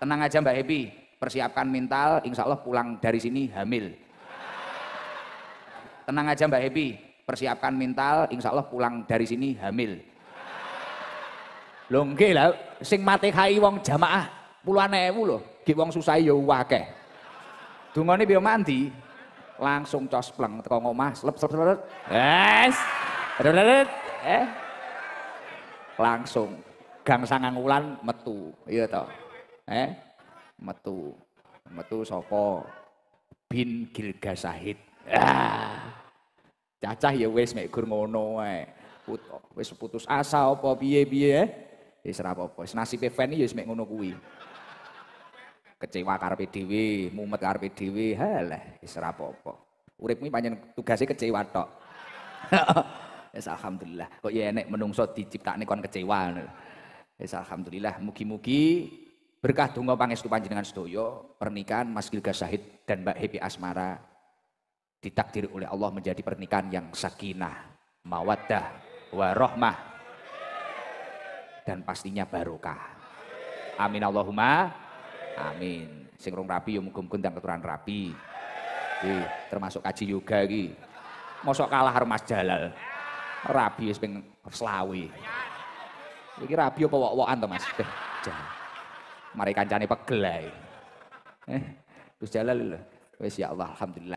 tenang aja Mbak Happy, persiapkan mental, insya Allah pulang dari sini hamil. Tenang aja Mbak Happy, persiapkan mental, insya Allah pulang dari sini hamil. Loh lah, sing mati kai wong jamaah puluhan ewu loh, ki wong susah wake. Tunggu nih biar mandi, langsung cospleng teko omah, slep slep slep. Yes. Eh. Langsung gang sangang wulan metu, iya toh eh metu metu soko bin sahid ah cacah ya wes mek gur ngono wae Put, wes putus asa opo biye biye wis ora apa-apa nasibe fan ya wis mek ngono kuwi kecewa karepe dhewe mumet karepe dhewe halah wis ora apa-apa urip kuwi pancen tugasnya kecewa tok Yes, alhamdulillah. Kok ya enek menungso diciptakne kon kecewa. Yes, alhamdulillah. Mugi-mugi berkah donga pangestu panjenengan sedoyo pernikahan Mas Gilga Sahid dan Mbak Happy Asmara ditakdir oleh Allah menjadi pernikahan yang sakinah, mawaddah, warohmah dan pastinya barokah. Amin Allahumma. Amin. Sing rong rapi yo ya muga keturunan rapi. Iki termasuk kaji yoga iki. Mosok kalah harus Mas Jalal. Rabi wis ping selawi. Iki rabi apa wok-wokan to Mas? Eh, Jalal mari kancane pegel ae. Eh, Gus Jalal lho. Wis ya Allah alhamdulillah.